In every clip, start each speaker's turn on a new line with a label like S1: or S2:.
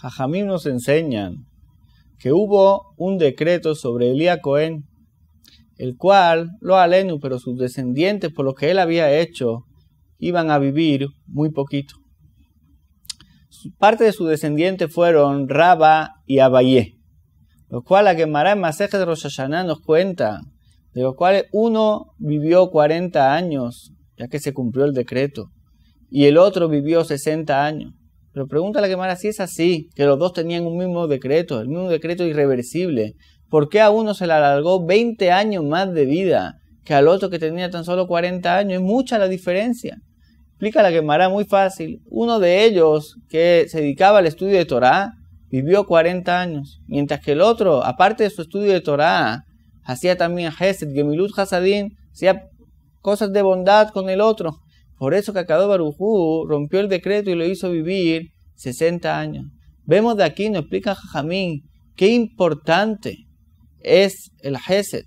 S1: Jajamim nos enseñan que hubo un decreto sobre Elías el cual lo alenu, pero sus descendientes, por lo que él había hecho, iban a vivir muy poquito. Parte de sus descendientes fueron Raba y Abayé, lo cual la Gemara en de Rosh nos cuenta, de los cuales uno vivió 40 años, ya que se cumplió el decreto, y el otro vivió 60 años. Pero pregunta la quemara si es así, que los dos tenían un mismo decreto, el mismo decreto irreversible. ¿Por qué a uno se le alargó 20 años más de vida que al otro que tenía tan solo 40 años? Es mucha la diferencia. Explica la Gemara muy fácil. Uno de ellos, que se dedicaba al estudio de Torah, vivió 40 años, mientras que el otro, aparte de su estudio de Torah, hacía también Gesed, Gemilut Hasadín, hacía cosas de bondad con el otro. Por eso acabó Barujú uh, rompió el decreto y lo hizo vivir 60 años. Vemos de aquí, nos explica Jajamín, qué importante es el Hesed.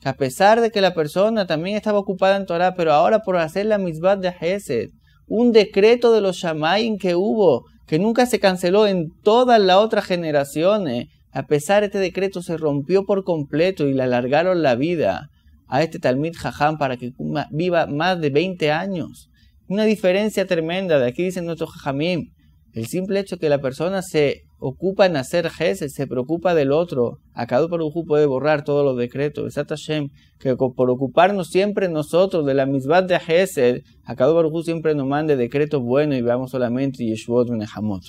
S1: Que a pesar de que la persona también estaba ocupada en Torah, pero ahora por hacer la misma de Hesed, un decreto de los Shamayim que hubo, que nunca se canceló en todas las otras generaciones, a pesar de este decreto se rompió por completo y le alargaron la vida a este Talmud Jajam para que viva más de 20 años. Una diferencia tremenda, de aquí dice nuestro jamim. El simple hecho que la persona se ocupa en hacer jeces, se preocupa del otro. a cada Barujú puede borrar todos los decretos. que por ocuparnos siempre nosotros de la misbad de a cada Barujú siempre nos mande decretos buenos y veamos solamente Yeshuot Benejamot.